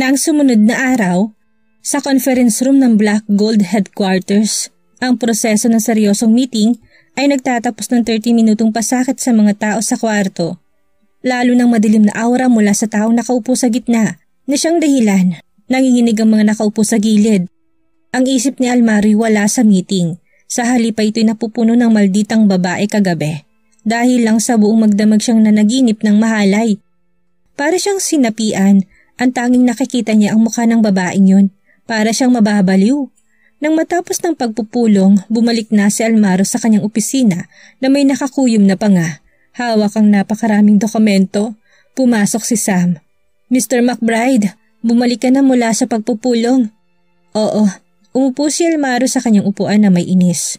na ang sumunod na araw, sa conference room ng Black Gold Headquarters, ang proseso ng seryosong meeting ay nagtatapos ng 30 minutong pasakit sa mga tao sa kwarto. Lalo ng madilim na aura mula sa taong nakaupo sa gitna na siyang dahilan. Nanginginig ang mga nakaupo sa gilid. Ang isip ni Almari wala sa meeting. Sa halip ay ito'y napupuno ng malditang babae kagabi. Dahil lang sa buong magdamag siyang nanaginip ng mahalay. Para siyang sinapian ang tanging nakikita niya ang mukha ng babaeng yun. Para siyang mababaliw. Nang matapos ng pagpupulong, bumalik na si Almaro sa kanyang opisina na may nakakuyom na panga. Hawak ang napakaraming dokumento. Pumasok si Sam. Mr. McBride, bumalik ka na mula sa pagpupulong. Oo, umupo si Almaro sa kanyang upuan na may inis.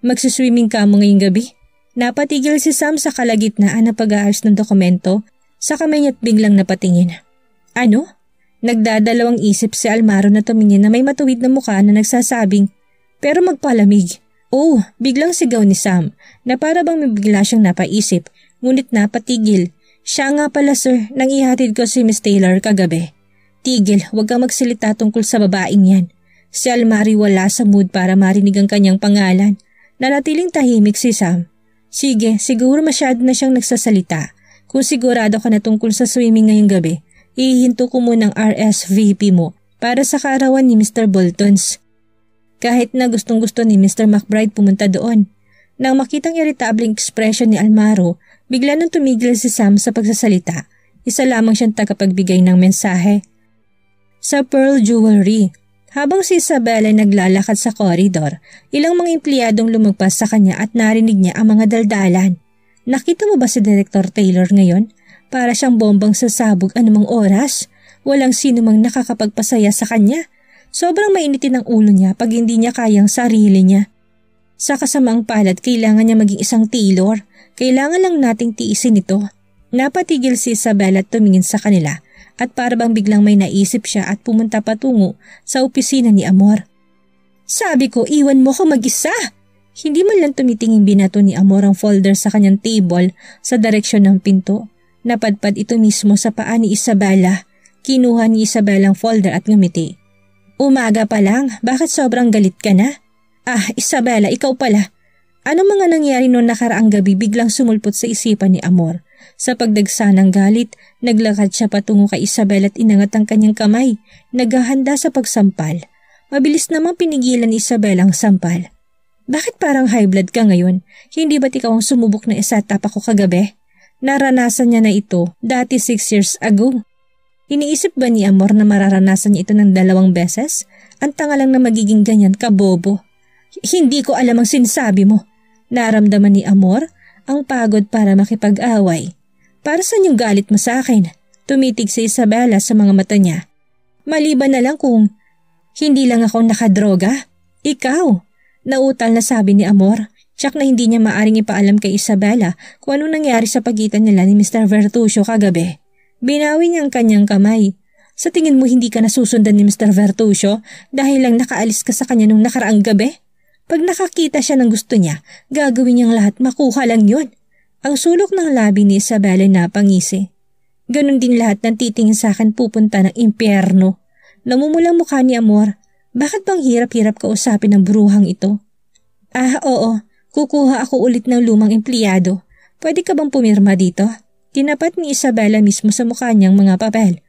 Magsuswimming ka mo ngayong gabi? Napatigil si Sam sa kalagitnaan na pag-aayos ng dokumento sa kamay niya't biglang napatingin. Ano? Nagdadalawang isip si Almaro na tumingin na may matuwid na mukha na nagsasabing, pero magpalamig. Oh, biglang sigaw ni Sam na para bang may bigla siyang napaisip, ngunit napatigil. Siya nga pala sir, nang ihatid ko si Miss Taylor kagabi. Tigil, huwag kang magsalita tungkol sa babaeng yan. Si Almari wala sa mood para marinig ang kanyang pangalan. Nanatiling tahimik si Sam. Sige, siguro masyado na siyang nagsasalita. Kung sigurado ka na tungkol sa swimming ngayong gabi, ihinto ko muna ang RSVP mo para sa kaarawan ni Mr. Boltons. Kahit na gustong gusto ni Mr. McBride pumunta doon. Nang makitang irritableng expression ni Almaro, bigla nang tumigil si Sam sa pagsasalita. Isa lamang siyang tagapagbigay ng mensahe. Sa Pearl Jewelry, habang si Isabel ay naglalakad sa koridor, ilang mga empleyadong lumagpas sa kanya at narinig niya ang mga daldalan. Nakita mo ba si Director Taylor ngayon? Para siyang bombang sasabog anumang oras. Walang sino mang nakakapagpasaya sa kanya. Sobrang mainitin ang ulo niya pag hindi niya kayang sarili niya. Sa kasamang palad, kailangan niya maging isang tailor. Kailangan lang nating tiisin ito. Napatigil si Isabel at tumingin sa kanila at para bang biglang may naisip siya at pumunta patungo sa opisina ni Amor. Sabi ko, iwan mo ko mag-isa! Hindi man lang tumitingin binato ni Amor ang folder sa kanyang table sa direksyon ng pinto. Napadpad ito mismo sa paa ni Isabela. Kinuha ni Isabela ang folder at ngumiti. Umaga pa lang, bakit sobrang galit ka na? Ah, Isabela, ikaw pala. Ano mga nangyari noon nakaraang gabi biglang sumulpot sa isipan ni Amor? Sa pagdagsa ng galit, naglakad siya patungo kay Isabel at inangat ang kanyang kamay, naghahanda sa pagsampal. Mabilis namang pinigilan ni Isabel ang sampal. Bakit parang high blood ka ngayon? Hindi ba't ikaw ang sumubok na isa tapa ko kagabi? Naranasan niya na ito dati 6 years ago. Iniisip ba ni Amor na mararanasan niya ito ng dalawang beses? Ang tanga lang na magiging ganyan ka, Bobo. Hindi ko alam ang sinasabi mo. Naramdaman ni Amor ang pagod para makipag-away. Para saan yung galit mo sa akin? Tumitig si Isabella sa mga mata niya. Maliban na lang kung hindi lang ako nakadroga. Ikaw, nautal na sabi ni Amor. Tiyak na hindi niya maaring ipaalam kay Isabella kung ano nangyari sa pagitan nila ni Mr. Vertuccio kagabi. Binawi niya ang kanyang kamay. Sa tingin mo hindi ka nasusundan ni Mr. Vertuccio dahil lang nakaalis ka sa kanya nung nakaraang gabi? Pag nakakita siya ng gusto niya, gagawin niyang lahat makuha lang yun. Ang sulok ng labi ni Isabella na pangisi. Ganon din lahat ng titingin sa akin pupunta ng impyerno. Namumulang mukha ni Amor. Bakit bang hirap-hirap kausapin ng bruhang ito? Ah, oo. Kukuha ako ulit ng lumang empleyado. Pwede ka bang pumirma dito? Tinapat ni Isabella mismo sa mukha niyang mga papel.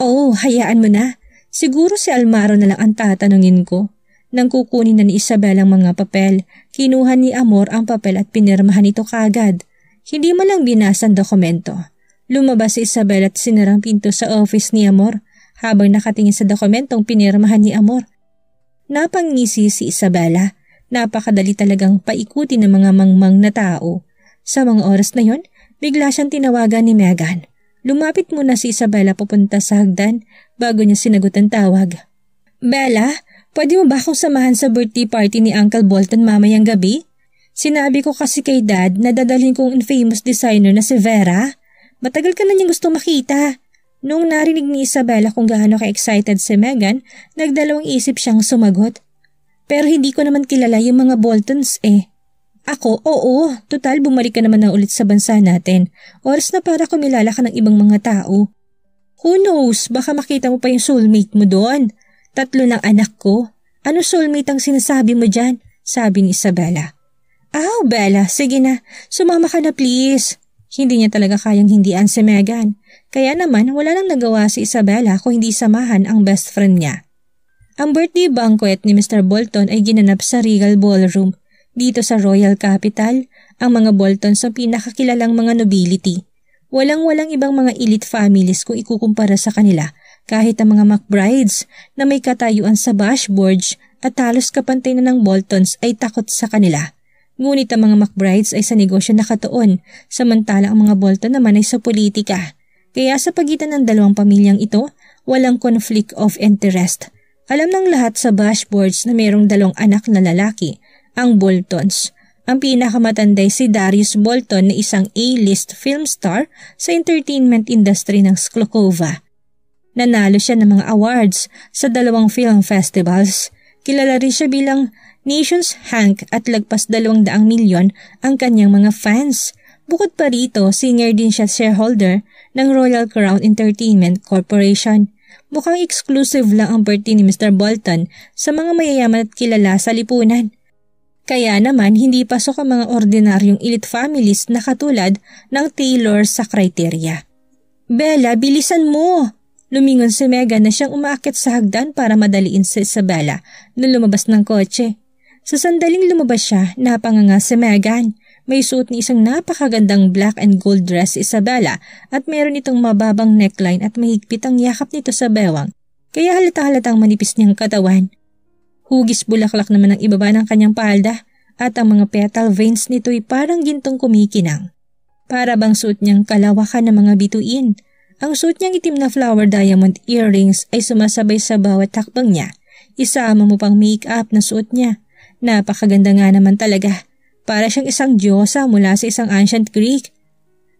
Oo, oh, hayaan mo na. Siguro si Almaro na lang ang tatanungin ko. Nang kukunin na ni Isabel ang mga papel, kinuha ni Amor ang papel at pinirmahan ito kagad. Hindi man lang binasa ang dokumento. Lumabas si Isabel at sinarang pinto sa office ni Amor habang nakatingin sa dokumentong pinirmahan ni Amor. Napangisi si Isabella Napakadali talagang paikuti ng mga mangmang na tao. Sa mga oras na yon, bigla siyang tinawagan ni Megan. Lumapit muna si Isabella papunta sa hagdan bago niya sinagot ang tawag. Bella, pwede mo ba akong samahan sa birthday party ni Uncle Bolton mamayang gabi? Sinabi ko kasi kay Dad na dadalhin kong infamous designer na si Vera. Matagal ka na niyang gusto makita. Noong narinig ni Isabella kung gaano ka-excited si Megan, nagdalawang isip siyang sumagot. Pero hindi ko naman kilala yung mga Boltons eh. Ako, oo, total bumalik ka naman na ulit sa bansa natin. Oras na para kumilala ka ng ibang mga tao. Who knows, baka makita mo pa yung soulmate mo doon. Tatlo ng anak ko. Ano soulmate ang sinasabi mo dyan? Sabi ni Isabella. Aw, oh, Bella, sige na, sumama ka na please. Hindi niya talaga kayang hindian si Megan. Kaya naman wala nang nagawa si Isabella kung hindi samahan ang best friend niya. Ang birthday banquet ni Mr. Bolton ay ginanap sa Regal Ballroom. Dito sa Royal Capital, ang mga Bolton sa pinakakilalang mga nobility. Walang-walang ibang mga elite families kung ikukumpara sa kanila, kahit ang mga McBrides na may katayuan sa bashboards at talos kapantay na ng Boltons ay takot sa kanila. Ngunit ang mga McBrides ay sa negosyo nakatoon, samantala ang mga Bolton naman ay sa politika. Kaya sa pagitan ng dalawang pamilyang ito, walang conflict of interest – alam ng lahat sa bashboards na mayroong dalong anak na lalaki, ang Boltons. Ang pinakamatanday si Darius Bolton na isang A-list film star sa entertainment industry ng Sklokova. Nanalo siya ng mga awards sa dalawang film festivals. Kilala rin siya bilang Nations Hank at lagpas 200 milyon ang kanyang mga fans. Bukod pa rito, senior din siya shareholder ng Royal Crown Entertainment Corporation. Mukhang exclusive lang ang party ni Mr. Bolton sa mga mayayaman at kilala sa lipunan. Kaya naman hindi pasok ang mga ordinaryong elite families na katulad ng Taylor sa kriteria. Bella, bilisan mo! Lumingon si Megan na siyang umaakit sa hagdan para madaliin si Isabella na lumabas ng kotse. Sa sandaling lumabas siya, napanganga si Megan. May suot ni isang napakagandang black and gold dress Isabella at meron itong mababang neckline at mahigpit ang yakap nito sa bewang. Kaya halata-halatang manipis niyang katawan. Hugis bulaklak naman ang ibaba ng kanyang palda at ang mga petal veins nito'y parang gintong kumikinang. Para bang suot niyang kalawakan ng mga bituin. Ang suot niyang itim na flower diamond earrings ay sumasabay sa bawat takbang niya. Isama mo pang make-up na suot niya. Napakaganda nga naman talaga. Para siyang isang diyosa ah, mula sa isang ancient Greek.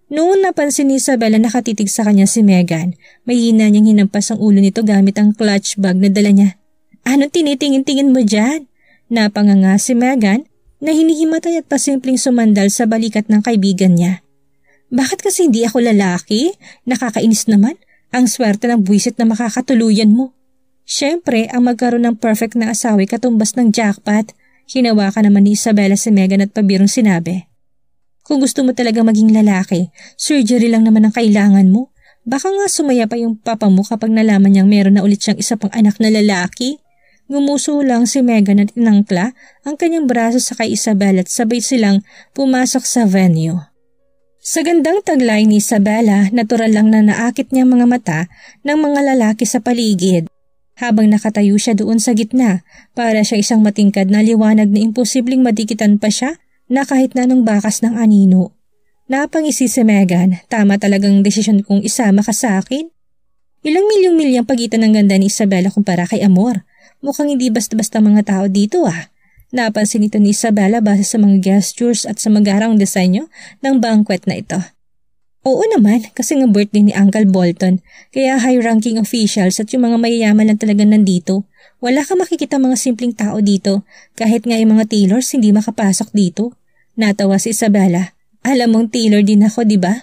Noon napansin ni Isabella nakatitig sa kanya si Megan, mahina niyang hinampas ang ulo nito gamit ang clutch bag na dala niya. Anong tinitingin-tingin mo dyan? Napanganga si Megan na hinihimatay at pasimpleng sumandal sa balikat ng kaibigan niya. Bakit kasi hindi ako lalaki? Nakakainis naman. Ang swerte ng buwisit na makakatuluyan mo. Siyempre, ang magkaroon ng perfect na asawi katumbas ng jackpot. Hinawakan naman ni Isabella si Megan at pabirong sinabi. Kung gusto mo talaga maging lalaki, surgery lang naman ang kailangan mo. Baka nga sumaya pa yung papa mo kapag nalaman niyang meron na ulit siyang isa pang anak na lalaki. Gumuso lang si Megan at inangkla ang kanyang braso sa kay Isabella at sabay silang pumasok sa venue. Sa gandang taglay ni Isabella, natural lang na naakit niya mga mata ng mga lalaki sa paligid habang nakatayo siya doon sa gitna para siya isang matingkad na liwanag na imposibleng madikitan pa siya na kahit na ng bakas ng anino. Napangisi si Megan, tama talagang desisyon kong isama ka sa akin. Ilang milyong milyang pagitan ng ganda ni Isabella kumpara kay Amor. Mukhang hindi basta-basta mga tao dito ah. Napansin ito ni Isabella base sa mga gestures at sa magarang disenyo ng banquet na ito. Oo naman, kasi nga birthday ni Uncle Bolton, kaya high-ranking officials at yung mga mayayaman lang talaga nandito. Wala ka makikita mga simpleng tao dito, kahit nga yung mga tailors hindi makapasok dito. Natawa si Isabella. Alam mong tailor din ako, di ba?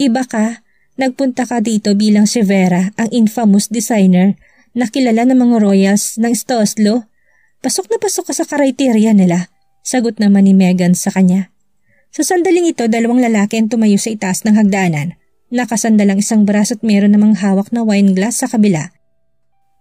Iba ka. Nagpunta ka dito bilang si Vera, ang infamous designer, na kilala ng mga royals ng Stoslo. Pasok na pasok ka sa kriteria nila, sagot naman ni Megan sa kanya. Sa sandaling ito, dalawang lalaki ang tumayo sa itaas ng hagdanan. Nakasandal ang isang braso at meron namang hawak na wine glass sa kabila.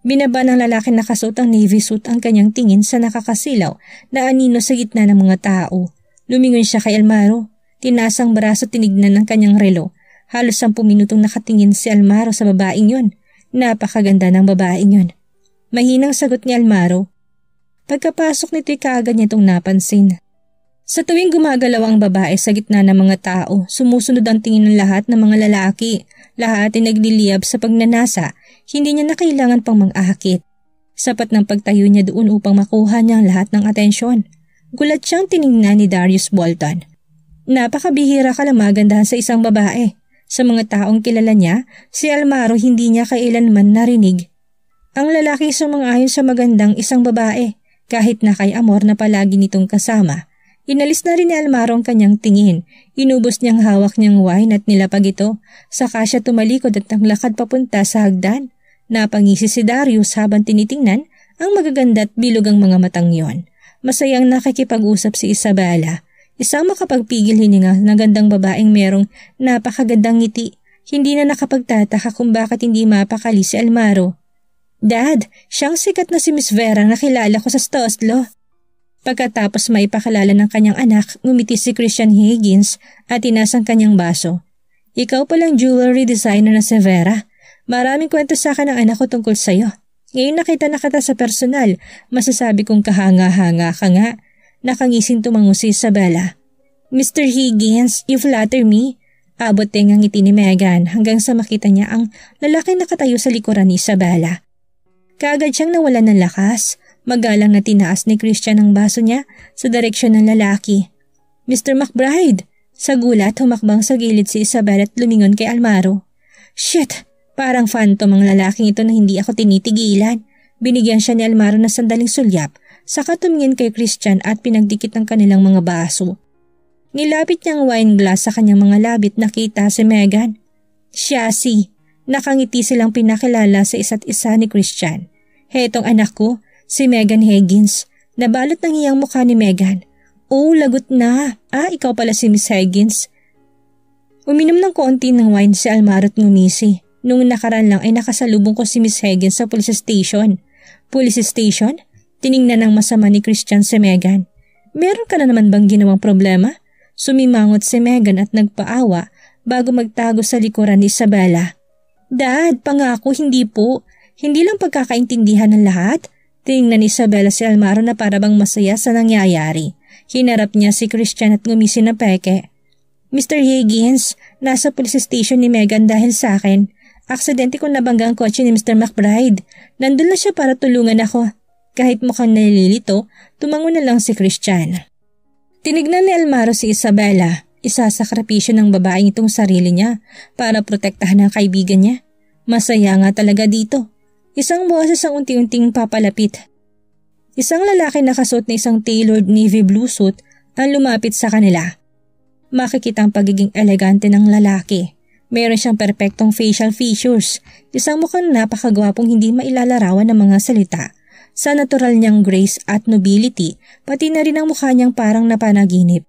Binaba ng lalaki nakasuot kasuot ang navy suit ang kanyang tingin sa nakakasilaw na anino sa gitna ng mga tao. Lumingon siya kay Almaro. Tinasang ang braso at tinignan ng kanyang relo. Halos sampung minutong nakatingin si Almaro sa babaeng yun. Napakaganda ng babaeng yun. Mahinang sagot ni Almaro. Pagkapasok nito'y kaagad niya itong napansin. Sa tuwing gumagalaw ang babae sa gitna ng mga tao, sumusunod ang tingin ng lahat ng mga lalaki. Lahat ay nagliliyab sa pagnanasa, hindi niya na kailangan pang mang-ahakit. Sapat ng pagtayo niya doon upang makuha niya ang lahat ng atensyon. Gulat siyang tiningnan ni Darius Bolton. Napakabihira ka lang magandahan sa isang babae. Sa mga taong kilala niya, si Almaro hindi niya kailanman narinig. Ang lalaki ayon sa magandang isang babae, kahit na kay Amor na palagi nitong kasama. Inalis na rin ni Almaro ang kanyang tingin. Inubos niyang hawak niyang wine at nilapag ito. Saka siya tumalikod at naglakad papunta sa hagdan. Napangisi si Darius habang tinitingnan ang magaganda at bilogang mga matang yon. Masayang nakikipag-usap si Isabela. Isang makapagpigil hininga na gandang babaeng merong napakagandang ngiti. Hindi na nakapagtataka kung bakit hindi mapakali si Almaro. Dad, siyang sikat na si Miss Vera na kilala ko sa Stoslo. Pagkatapos maipakalala ng kanyang anak, ngumiti si Christian Higgins at tinasang kanyang baso. Ikaw palang jewelry designer na si Vera. Maraming kwento sa akin ng anak ko tungkol sa'yo. Ngayon nakita na kita sa personal, masasabi kong kahanga-hanga ka nga. Nakangising tumango si Isabella. Mr. Higgins, you flatter me. Abot din ang ngiti ni Megan hanggang sa makita niya ang lalaki nakatayo sa likuran ni Isabella. Kaagad siyang nawalan ng lakas. Magalang na tinaas ni Christian ang baso niya sa direksyon ng lalaki. Mr. McBride! Sa gulat, humakbang sa gilid si Isabel at lumingon kay Almaro. Shit! Parang phantom ang lalaking ito na hindi ako tinitigilan. Binigyan siya ni Almaro ng sandaling sulyap, saka tumingin kay Christian at pinagdikit ng kanilang mga baso. Nilapit niyang wine glass sa kanyang mga labit nakita si Megan. Siya si. Nakangiti silang pinakilala sa isa't isa ni Christian. Hetong anak ko, Si Megan Higgins. Nabalot ng iyang mukha ni Megan. Oh, lagot na. Ah, ikaw pala si Miss Higgins. Uminom ng konti ng wine si Almaro at ngumisi. Nung nakaraan lang ay nakasalubong ko si Miss Higgins sa police station. Police station? Tiningnan ng masama ni Christian si Megan. Meron ka na naman bang ginawang problema? Sumimangot si Megan at nagpaawa bago magtago sa likuran ni Isabella. Dad, pangako, hindi po. Hindi lang pagkakaintindihan ng lahat. Tingnan ni Isabella si Almaro na parabang masaya sa nangyayari. Hinarap niya si Christian at ngumisi na peke. Mr. Higgins, nasa police station ni Megan dahil sa akin. Aksidente kong nabangga ang kotse ni Mr. McBride. Nandun na siya para tulungan ako. Kahit mukhang nalilito, tumango na lang si Christian. Tinignan ni Almaro si Isabela. Isasakripisyo ng babaeng itong sarili niya para protektahan ang kaibigan niya. Masaya nga talaga dito. Isang boses ang unti-unting papalapit. Isang lalaki na kasuot na isang tailored navy blue suit ang lumapit sa kanila. Makikita ang pagiging elegante ng lalaki. Meron siyang perpektong facial features, isang mukhang napakagwapong hindi mailalarawan ng mga salita. Sa natural niyang grace at nobility, pati na rin ang mukha niyang parang napanaginip.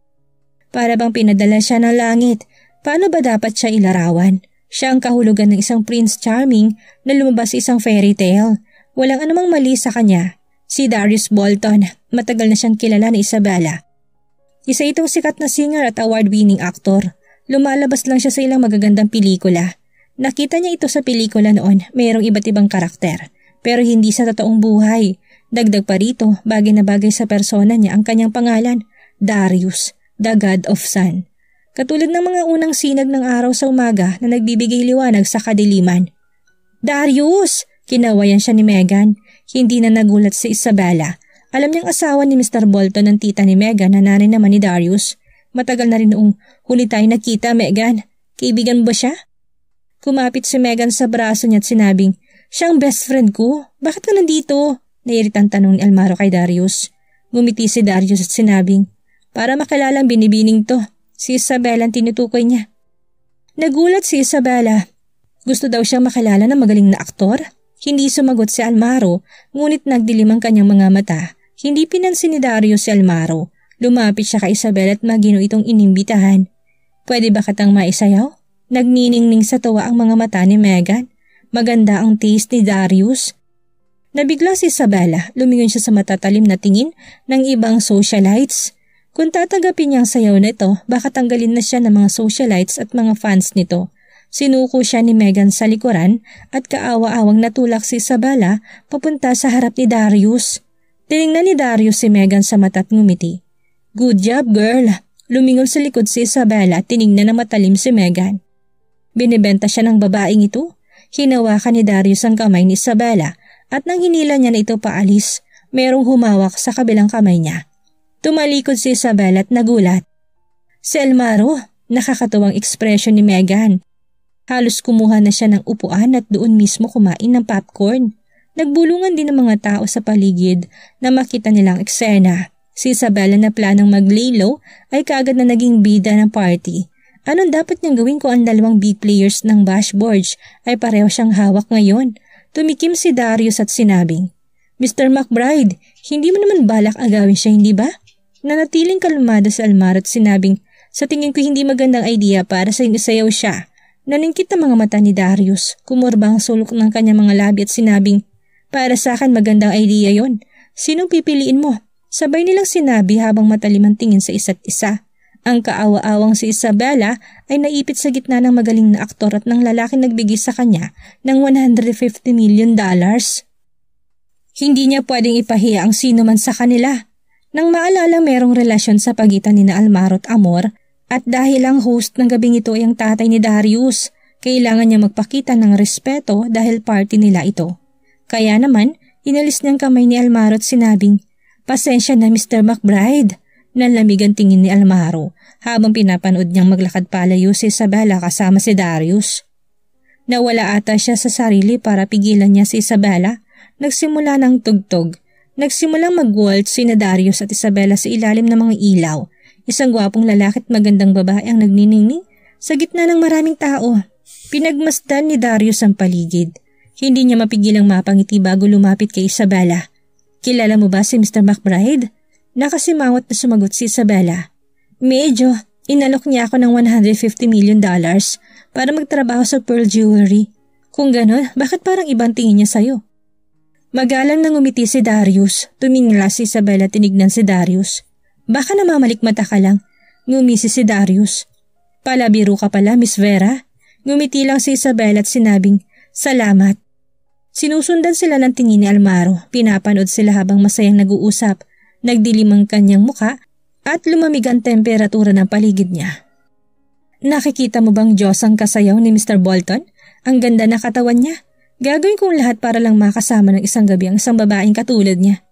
Para bang pinadala siya ng langit, paano ba dapat siya ilarawan? Siya ang kahulugan ng isang Prince Charming na lumabas sa isang fairy tale. Walang anumang mali sa kanya. Si Darius Bolton, matagal na siyang kilala ni Isabella. Isa itong sikat na singer at award-winning actor. Lumalabas lang siya sa ilang magagandang pelikula. Nakita niya ito sa pelikula noon, mayroong iba't ibang karakter. Pero hindi sa totoong buhay. Dagdag pa rito, bagay na bagay sa persona niya ang kanyang pangalan, Darius, the God of Sun. Katulad ng mga unang sinag ng araw sa umaga na nagbibigay liwanag sa kadiliman. Darius! Kinawayan siya ni Megan. Hindi na nagulat si Isabella. Alam niyang asawa ni Mr. Bolton ng tita ni Megan na nanay naman ni Darius. Matagal na rin noong huli tayo nakita, Megan. Kaibigan ba siya? Kumapit si Megan sa braso niya at sinabing, Siyang best friend ko. Bakit ka nandito? Nairitang tanong ni Almaro kay Darius. Gumiti si Darius at sinabing, Para makilala ang binibining to. Si Isabel ang tinutukoy niya. Nagulat si Isabella. Gusto daw siyang makilala ng magaling na aktor. Hindi sumagot si Almaro, ngunit nagdilim ang kanyang mga mata. Hindi pinansin ni Dario si Almaro. Lumapit siya kay Isabel at magino itong inimbitahan. Pwede ba katang maisayaw? Nagniningning sa tuwa ang mga mata ni Megan. Maganda ang taste ni Darius. Nabigla si Isabella, lumingon siya sa matatalim na tingin ng ibang socialites. Kung tatanggapin niya ang sayaw na baka tanggalin na siya ng mga socialites at mga fans nito. Sinuko siya ni Megan sa likuran at kaawa-awang natulak si Isabella papunta sa harap ni Darius. Tinignan ni Darius si Megan sa mata at ngumiti. Good job, girl! Lumingon sa likod si Isabella at tinignan na matalim si Megan. Binibenta siya ng babaeng ito. Hinawakan ni Darius ang kamay ni Isabella at nang hinila niya na ito paalis, merong humawak sa kabilang kamay niya. Tumalikod si Isabel at nagulat. Selmaro, nakakatuwang ekspresyon ni Megan. Halos kumuha na siya ng upuan at doon mismo kumain ng popcorn. Nagbulungan din ng mga tao sa paligid na makita nilang eksena. Si Isabella na planong maglilo ay kaagad na naging bida ng party. Anong dapat niyang gawin kung ang dalawang big players ng bashboards ay pareho siyang hawak ngayon? Tumikim si Darius at sinabing, Mr. McBride, hindi mo naman balak agawin siya, hindi ba? Nanatiling kalumada sa almara at sinabing, sa tingin ko hindi magandang idea para sa inasayaw siya. Naningkit ang mga mata ni Darius, kumurba ang sulok ng kanyang mga labi at sinabing, para sa akin magandang idea yon. Sinong pipiliin mo? Sabay nilang sinabi habang matalimang tingin sa isa't isa. Ang kaawa-awang si Isabella ay naipit sa gitna ng magaling na aktor at ng lalaking nagbigay sa kanya ng 150 million dollars. Hindi niya pwedeng ipahiya ang sino man sa kanila. Nang maalala merong relasyon sa pagitan ni Almarot at Amor at dahil ang host ng gabing ito ay ang tatay ni Darius, kailangan niya magpakita ng respeto dahil party nila ito. Kaya naman, inalis niyang kamay ni Almarot sinabing, Pasensya na Mr. McBride! Nalamig ang tingin ni Almaro habang pinapanood niyang maglakad palayo si Isabella kasama si Darius. Nawala ata siya sa sarili para pigilan niya si Isabella. Nagsimula ng tugtog Nagsimulang mag-waltz si Nadarius at Isabella sa ilalim ng mga ilaw. Isang gwapong lalaki at magandang babae ang nagniningning sa gitna ng maraming tao. Pinagmasdan ni Darius ang paligid. Hindi niya mapigilang mapangiti bago lumapit kay Isabella. Kilala mo ba si Mr. McBride? Nakasimawat na sumagot si Isabella. Medyo, inalok niya ako ng 150 million dollars para magtrabaho sa Pearl Jewelry. Kung ganon, bakit parang ibang tingin niya sa'yo? Magalang nang umiti si Darius, tumingla si Isabel at tinignan si Darius. Baka namamalikmata ka lang, ngumisi si Darius. Palabiro ka pala, Miss Vera. Ngumiti lang si Isabel at sinabing, salamat. Sinusundan sila ng tingin ni Almaro, pinapanood sila habang masayang nag-uusap, nagdilim ang kanyang muka at lumamig ang temperatura ng paligid niya. Nakikita mo bang Diyos ang kasayaw ni Mr. Bolton? Ang ganda na katawan niya. Gagawin kong lahat para lang makasama ng isang gabi ang isang babaeng katulad niya.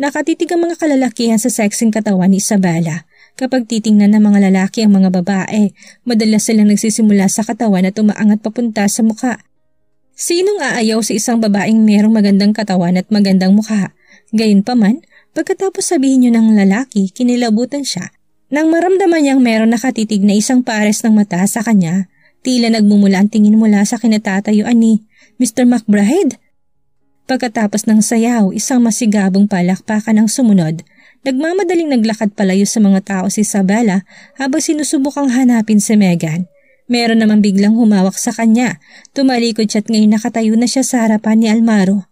Nakatitig ang mga kalalakihan sa sexing katawan ni Isabella. Kapag titingnan ng mga lalaki ang mga babae, madalas silang nagsisimula sa katawan na umaangat papunta sa mukha. Sinong aayaw sa isang babaeng merong magandang katawan at magandang mukha? Gayunpaman, pagkatapos sabihin niyo ng lalaki, kinilabutan siya. Nang maramdaman niyang meron nakatitig na isang pares ng mata sa kanya, tila nagmumula ang tingin mula sa kinatatayuan ni Mr. McBride? Pagkatapos ng sayaw, isang masigabong palakpakan ang sumunod. Nagmamadaling naglakad palayo sa mga tao si Isabella habang sinusubukang hanapin si Megan. Meron naman biglang humawak sa kanya. Tumalikod siya at ngayon nakatayo na siya sa harapan ni Almaro.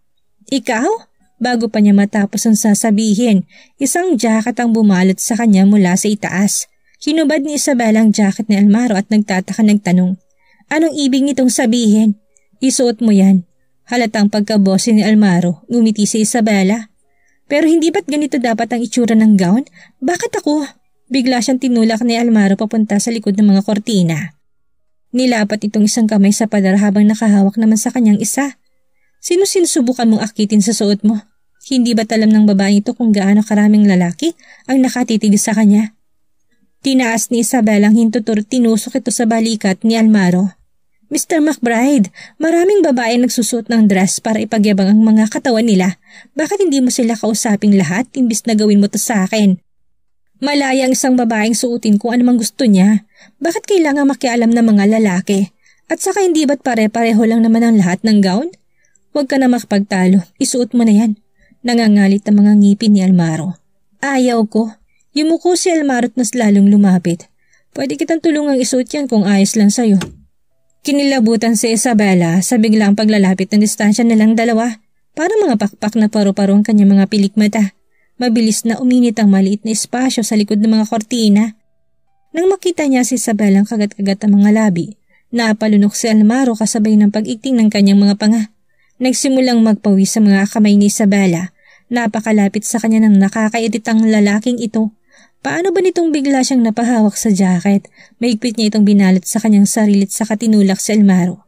Ikaw? Bago pa niya matapos ang sasabihin, isang jacket ang bumalot sa kanya mula sa itaas. Kinubad ni Isabella ang jacket ni Almaro at nagtataka nagtanong, Anong ibig nitong sabihin? Isuot mo yan. Halatang pagkabose ni Almaro, ngumiti si Isabella. Pero hindi ba't ganito dapat ang itsura ng gown? Bakit ako? Bigla siyang tinulak ni Almaro papunta sa likod ng mga kortina. Nilapat itong isang kamay sa pader habang nakahawak naman sa kanyang isa. Sino sinusubukan mong akitin sa suot mo? Hindi ba't alam ng babae ito kung gaano karaming lalaki ang nakatitig sa kanya? Tinaas ni Isabel ang hintutor tinusok ito sa balikat ni Almaro. Mr. McBride, maraming babae nagsusot ng dress para ipagyabang ang mga katawan nila. Bakit hindi mo sila kausaping lahat imbis na gawin mo to sa akin? Malaya ang isang babaeng suotin kung anumang gusto niya. Bakit kailangan makialam ng mga lalaki? At saka hindi ba't pare-pareho lang naman ang lahat ng gown? Huwag ka na makapagtalo, isuot mo na yan. Nangangalit ang mga ngipin ni Almaro. Ayaw ko. Yumuko si Almaro at mas lalong lumapit. Pwede kitang tulungang isuot yan kung ayos lang sa'yo. Kinilabutan si Isabella sa biglang paglalapit ng distansya nilang dalawa para mga pakpak na paru-paro ang kanyang mga pilikmata. Mabilis na uminit ang maliit na espasyo sa likod ng mga kortina. Nang makita niya si Isabella ang kagat-kagat ang mga labi, napalunok si Almaro kasabay ng pag-ikting ng kanyang mga panga. Nagsimulang magpawis sa mga kamay ni Isabella. Napakalapit sa kanya ng nakakaeditang lalaking ito Paano ba nitong bigla siyang napahawak sa jacket? Maigpit niya itong binalot sa kanyang sarilit sa katinulak sa elmaro.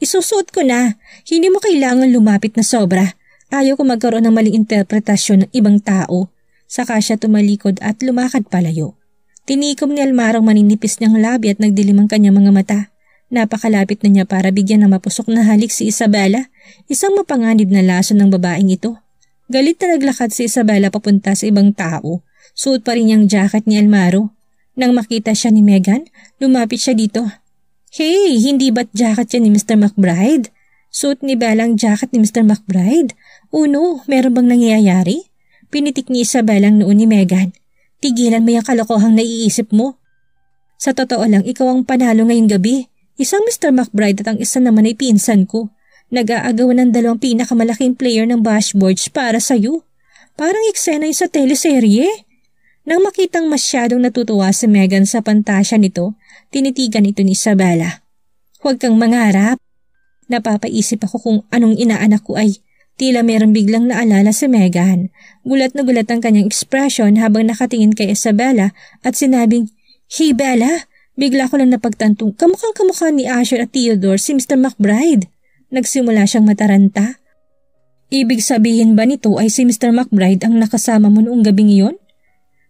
Isusuot ko na. Hindi mo kailangan lumapit na sobra. Ayaw ko magkaroon ng maling interpretasyon ng ibang tao. Saka siya tumalikod at lumakad palayo. Tinikom ni Almaro maninipis niyang labi at nagdilim ang kanyang mga mata. Napakalapit na niya para bigyan ng mapusok na halik si Isabella, isang mapanganib na laso ng babaeng ito. Galit na naglakad si Isabella papunta sa ibang tao Suot pa rin niyang jacket ni Almaro. Nang makita siya ni Megan, lumapit siya dito. Hey, hindi ba't jacket yan ni Mr. McBride? Suot ni Bella ang jacket ni Mr. McBride. Uno, oh meron bang nangyayari? Pinitik ni Isabel ang noon ni Megan. Tigilan mo yung kalokohang naiisip mo. Sa totoo lang, ikaw ang panalo ngayong gabi. Isang Mr. McBride at ang isa naman ay pinsan ko. Nag-aagawan ng dalawang pinakamalaking player ng bashboards para sa'yo. Parang eksena yung sa teleserye. Nang makitang masyadong natutuwa si Megan sa pantasya nito, tinitigan ito ni Isabella. Huwag kang mangarap. Napapaisip ako kung anong inaanak ko ay tila meron biglang naalala si Megan. Gulat na gulat ang kanyang ekspresyon habang nakatingin kay Isabella at sinabing, Hey Bella! Bigla ko lang napagtantong kamukhang kamukha ni Asher at Theodore si Mr. McBride. Nagsimula siyang mataranta. Ibig sabihin ba nito ay si Mr. McBride ang nakasama mo noong gabing iyon?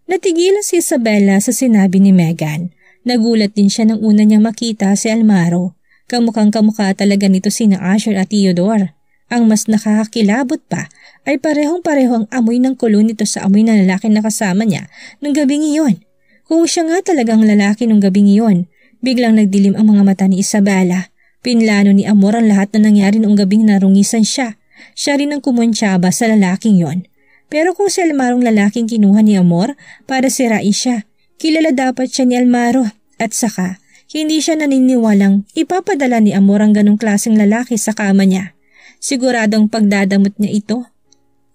Natigil si Isabella sa sinabi ni Megan. Nagulat din siya nang una niyang makita si Almaro. Kamukhang kamukha talaga nito sina Asher at Theodore. Ang mas nakakakilabot pa ay parehong parehong amoy ng kulo nito sa amoy ng lalaki na kasama niya nung gabing iyon. Kung siya nga talagang lalaki nung gabing iyon, biglang nagdilim ang mga mata ni Isabella. Pinlano ni Amor ang lahat na nangyari noong gabing narungisan siya. Siya rin ang kumuntsaba sa lalaking yon. Pero kung si Almarong lalaking kinuha ni Amor para sirain siya, kilala dapat siya ni Almaro at saka hindi siya naniniwalang ipapadala ni Amor ang ganong klaseng lalaki sa kama niya. Siguradong pagdadamot niya ito.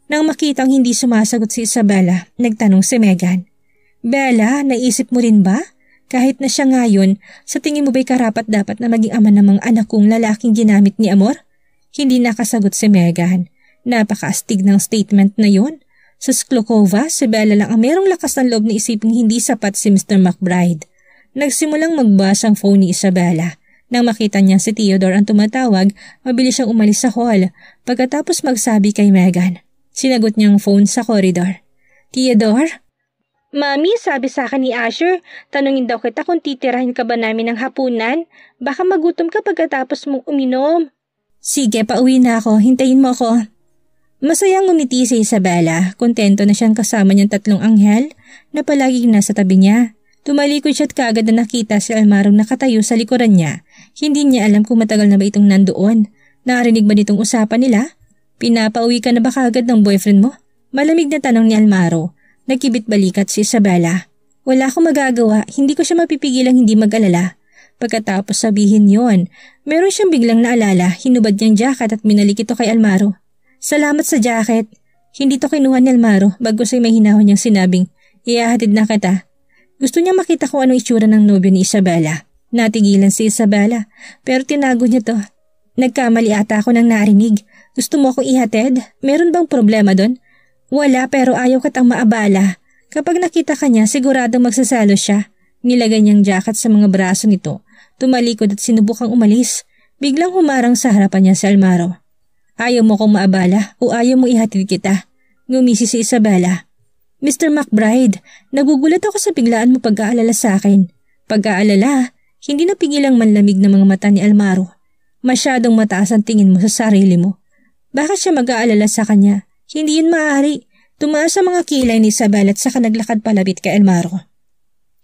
Nang makitang hindi sumasagot si Isabella, nagtanong si Megan. Bella, naisip mo rin ba? Kahit na siya ngayon, sa tingin mo ba'y karapat dapat na maging ama ng mga anak kong lalaking ginamit ni Amor? Hindi nakasagot si Megan. Napakaastig ng statement na yon. Sa Sklokova, si Bella lang ang merong lakas ng loob na isiping hindi sapat si Mr. McBride. Nagsimulang magbasa ang phone ni Isabella. Nang makita niya si Theodore ang tumatawag, mabilis siyang umalis sa hall pagkatapos magsabi kay Megan. Sinagot niya ang phone sa corridor. Theodore? Mami, sabi sa akin ni Asher, tanungin daw kita kung titirahin ka ba namin ng hapunan. Baka magutom ka pagkatapos mong uminom. Sige, pauwi na ako. Hintayin mo ako. Masayang umiti si Isabella, kontento na siyang kasama niyang tatlong anghel na palaging nasa tabi niya. Tumalikod siya at kaagad na nakita si Almarong nakatayo sa likuran niya. Hindi niya alam kung matagal na ba itong nandoon. Narinig ba nitong usapan nila? Pinapauwi ka na ba kaagad ng boyfriend mo? Malamig na tanong ni Almaro. Nagkibit balikat si Isabella. Wala akong magagawa, hindi ko siya mapipigilang hindi mag-alala. Pagkatapos sabihin yon, meron siyang biglang naalala, hinubad niyang jacket at minalik ito kay Almaro. Salamat sa jacket. Hindi to kinuha ni Almaro bagos ay may hinahon niyang sinabing, iahatid na kita. Gusto niya makita kung anong itsura ng nobyo ni Isabella. Natigilan si Isabella, pero tinago niya to. Nagkamali ata ako nang narinig. Gusto mo akong ihatid? Meron bang problema doon? Wala pero ayaw katang maabala. Kapag nakita ka niya, siguradong magsasalo siya. Nilagay niyang jacket sa mga braso nito. Tumalikod at sinubukang umalis. Biglang humarang sa harapan niya si Almaro. Ayaw mo kong maabala o ayaw mo ihatid kita. Ngumisi si Isabella. Mr. McBride, nagugulat ako sa biglaan mo pag-aalala sa akin. Pag-aalala, hindi napigilang manlamig ng mga mata ni Almaro. Masyadong mataas ang tingin mo sa sarili mo. Bakit siya mag-aalala sa kanya? Hindi yun maaari. Tumaas ang mga kilay ni Isabella at saka naglakad palapit kay Almaro.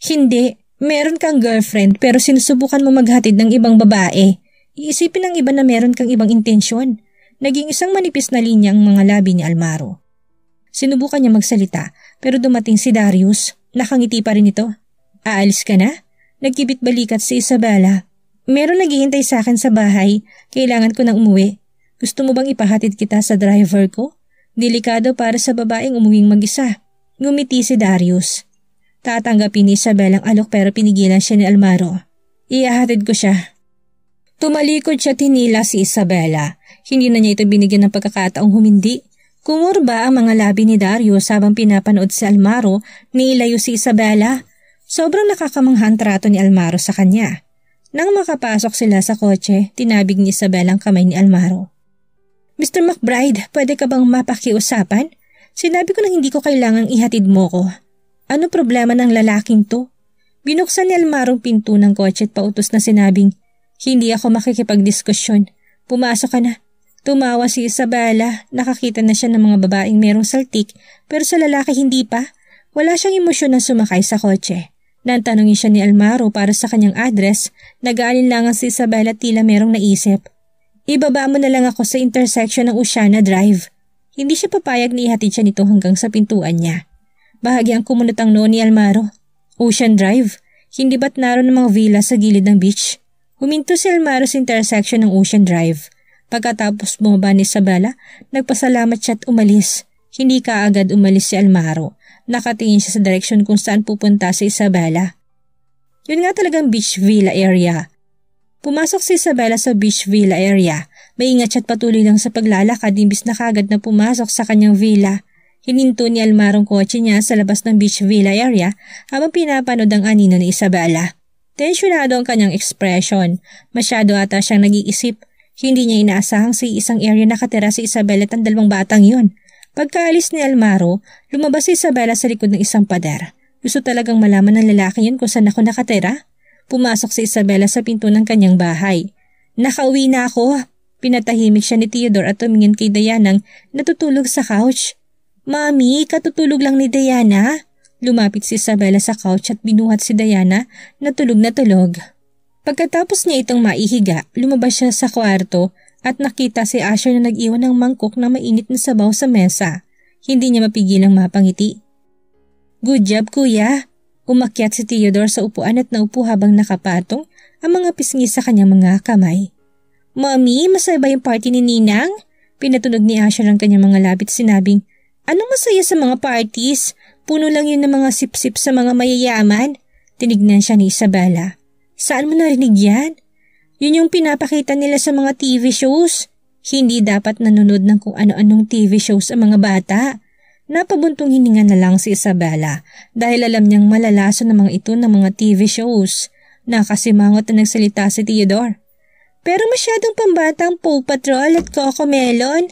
Hindi, meron kang girlfriend pero sinusubukan mo maghatid ng ibang babae. Iisipin ng iba na meron kang ibang intensyon. Naging isang manipis na linyang mga labi ni Almaro. Sinubukan niya magsalita pero dumating si Darius. Nakangiti pa rin ito. Aalis ka na? Nagkibit balikat si Isabella. Meron naghihintay sa akin sa bahay. Kailangan ko nang umuwi. Gusto mo bang ipahatid kita sa driver ko? Delikado para sa babaeng umuwing mag-isa. Ngumiti si Darius. Tatanggapin ni Isabella ang alok pero pinigilan siya ni Almaro. Iahatid ko siya. Tumalikod siya tinila si Isabella hindi na niya ito binigyan ng pagkakataong humindi. Kumurba ang mga labi ni Darius habang pinapanood si Almaro ni ilayo si Isabella. Sobrang nakakamanghan trato ni Almaro sa kanya. Nang makapasok sila sa kotse, tinabig ni Isabella ang kamay ni Almaro. Mr. McBride, pwede ka bang mapakiusapan? Sinabi ko na hindi ko kailangang ihatid mo ko. Ano problema ng lalaking to? Binuksan ni Almaro ang pinto ng kotse at pautos na sinabing, Hindi ako makikipagdiskusyon. Pumasok ka na. Tumawa si Isabella, nakakita na siya ng mga babaeng merong saltik pero sa lalaki hindi pa. Wala siyang emosyon na sumakay sa kotse. Nang tanongin siya ni Almaro para sa kanyang address, nag-aalinlangan si Isabella tila merong naisip. Ibaba mo na lang ako sa intersection ng Oceana Drive. Hindi siya papayag ni ihatid siya nito hanggang sa pintuan niya. Bahagyang kumunot ang noon ni Almaro. Ocean Drive? Hindi ba't naroon ng mga villa sa gilid ng beach? Huminto si Almaro sa intersection ng Ocean Drive. Pagkatapos bumaba ni Isabella, nagpasalamat siya at umalis. Hindi ka agad umalis si Almaro. Nakatingin siya sa direksyon kung saan pupunta si Isabella. Yun nga talagang beach villa area. Pumasok si Isabella sa beach villa area. Maingat siya at patuloy lang sa paglalakad imbis na kagad na pumasok sa kanyang villa. Hininto ni Almarong kotse niya sa labas ng beach villa area habang pinapanood ang anino ni Isabella. Tensyonado ang kanyang expression. Masyado ata siyang nag-iisip hindi niya inaasahang si isang area nakatira si Isabel at ang dalawang batang yun. Pagkaalis ni Almaro, lumabas si Isabela sa likod ng isang pader. Gusto talagang malaman ng lalaki yun kung saan ako nakatira. Pumasok si Isabela sa pinto ng kanyang bahay. Nakauwi na ako. Pinatahimik siya ni Theodore at tumingin kay Dayanang natutulog sa couch. Mami, katutulog lang ni Diana. Lumapit si Isabela sa couch at binuhat si Diana na tulog na tulog. Pagkatapos niya itong maihiga, lumabas siya sa kwarto at nakita si Asher na nag-iwan ng mangkok na mainit na sabaw sa mesa. Hindi niya mapigil ang mapangiti. Good job, kuya! Umakyat si Theodore sa upuan at naupo habang nakapatong ang mga pisngi sa kanyang mga kamay. Mami, masaya ba yung party ni Ninang? Pinatunog ni Asher ang kanyang mga labit sinabing, Anong masaya sa mga parties? Puno lang yun ng mga sip-sip sa mga mayayaman. Tinignan siya ni Isabella. Saan mo narinig yan? Yun yung pinapakita nila sa mga TV shows. Hindi dapat nanonood ng kung ano-anong TV shows ang mga bata. Napabuntong hininga na lang si Isabella dahil alam niyang malalaso ng mga ito ng mga TV shows. Nakasimangot na nagsalita si Theodore. Pero masyadong pambatang Paw Patrol at Coco Melon.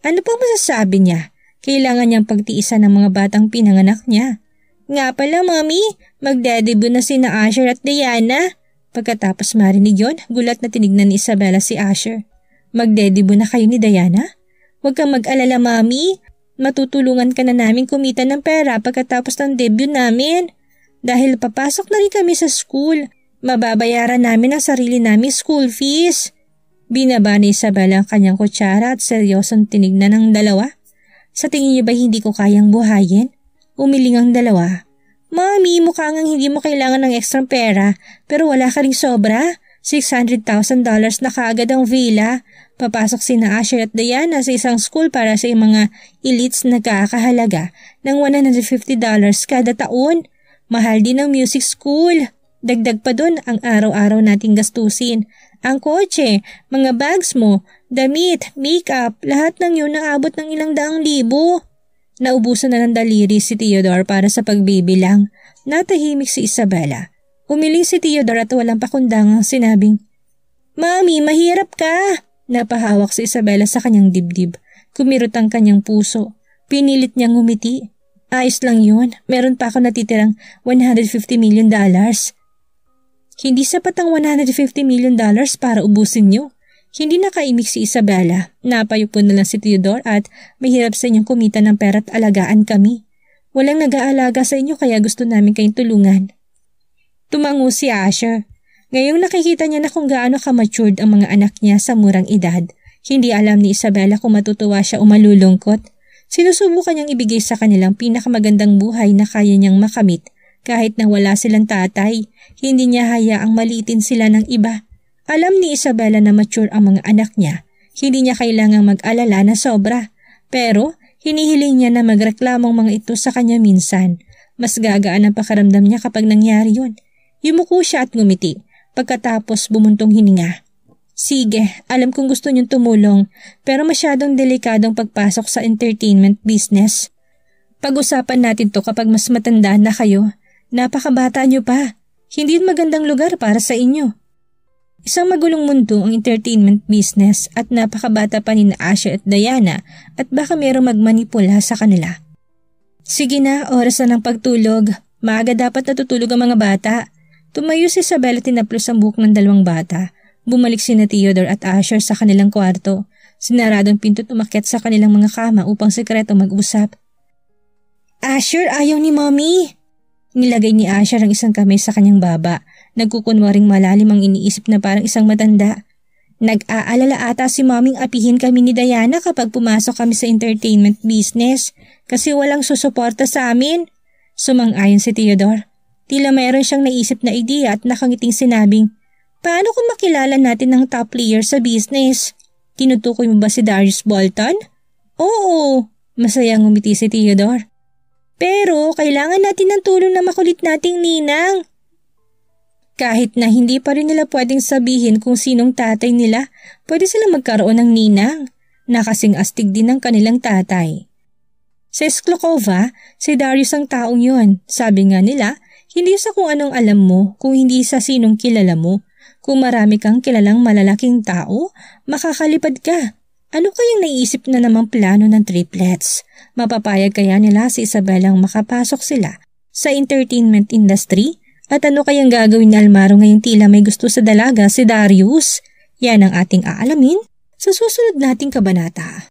Ano pang masasabi niya? Kailangan niyang pagtiisa ng mga batang pinanganak niya. Nga pala, Mommy, magdedebut na sina Asher at Diana. Pagkatapos marinig yon, gulat na tinignan ni Isabella si Asher. Magdedibo na kayo ni Diana? Huwag kang mag-alala, mami. Matutulungan ka na namin kumita ng pera pagkatapos ng debut namin. Dahil papasok na rin kami sa school, mababayaran namin ang sarili namin school fees. Binaba ni Isabella ang kanyang kutsara at seryosong tinignan ng dalawa. Sa tingin niyo ba hindi ko kayang buhayin? Umiling ang dalawa. Mami, mukha ngang hindi mo kailangan ng ekstrang pera, pero wala ka rin sobra. $600,000 na kaagad ang villa. Papasok sina na Asher at Diana sa isang school para sa mga elites na kakahalaga ng $150 kada taon. Mahal din ang music school. Dagdag pa doon ang araw-araw nating gastusin. Ang kotse, mga bags mo, damit, makeup, lahat ng yun abot ng ilang daang libo. Naubusan na ng daliri si Theodore para sa pagbibilang. Natahimik si Isabella. Umiling si Theodore at walang pakundangang sinabing, Mami, mahirap ka! Napahawak si Isabella sa kanyang dibdib. Kumirot ang kanyang puso. Pinilit niyang ngumiti. Ayos lang yun. Meron pa ako natitirang 150 million dollars. Hindi sapat ang 150 million dollars para ubusin niyo. Hindi nakaimik si Isabella, napayupo na lang si Theodore at mahirap sa inyong kumita ng pera't alagaan kami. Walang nag-aalaga sa inyo kaya gusto namin kayong tulungan. Tumango si Asher. Ngayong nakikita niya na kung gaano kamatured ang mga anak niya sa murang edad, hindi alam ni Isabella kung matutuwa siya o malulungkot. Sinusubukan niyang ibigay sa kanilang pinakamagandang buhay na kaya niyang makamit kahit na wala silang tatay. Hindi niya hayaang malitin sila ng iba alam ni Isabella na mature ang mga anak niya. Hindi niya kailangang mag-alala na sobra. Pero hinihiling niya na magreklamong mga ito sa kanya minsan. Mas gagaan ang pakaramdam niya kapag nangyari yun. Yumuko siya at ngumiti. Pagkatapos bumuntong hininga. Sige, alam kong gusto niyong tumulong, pero masyadong delikadong pagpasok sa entertainment business. Pag-usapan natin to kapag mas matanda na kayo. Napakabata niyo pa. Hindi magandang lugar para sa inyo. Isang magulong mundo ang entertainment business at napakabata pa ni na Asher at Diana at baka mayroong magmanipula sa kanila. Sige na, oras na ng pagtulog. Maaga dapat natutulog ang mga bata. Tumayo si Isabel at tinaplos ang buhok ng dalawang bata. Bumalik si na Theodore at Asher sa kanilang kwarto. Sinarado ang pinto tumakyat sa kanilang mga kama upang sekreto mag-usap. Asher, ayaw ni mommy! Nilagay ni Asher ang isang kamay sa kanyang baba Nagkukunwaring malalim ang iniisip na parang isang matanda. Nag-aalala ata si maming apihin kami ni Diana kapag pumasok kami sa entertainment business kasi walang susuporta sa amin. Sumang-ayon si Theodore. Tila mayroon siyang naisip na ideya at nakangiting sinabing, Paano kung makilala natin ang top player sa business? Tinutukoy mo ba si Darius Bolton? Oo, masayang ngumiti si Theodore. Pero kailangan natin ng tulong ng makulit nating ninang. Kahit na hindi pa rin nila pwedeng sabihin kung sinong tatay nila, pwede sila magkaroon ng ninang. na kasing astig din ng kanilang tatay. Sa Sklokova, si Darius ang taong yon. Sabi nga nila, hindi sa kung anong alam mo, kung hindi sa sinong kilala mo. Kung marami kang kilalang malalaking tao, makakalipad ka. Ano kayang naisip na namang plano ng triplets? Mapapayag kaya nila si Isabel ang makapasok sila sa entertainment industry at ano kayang gagawin ni Almaro ngayong tila may gusto sa dalaga si Darius? Yan ang ating aalamin sa susunod nating kabanata.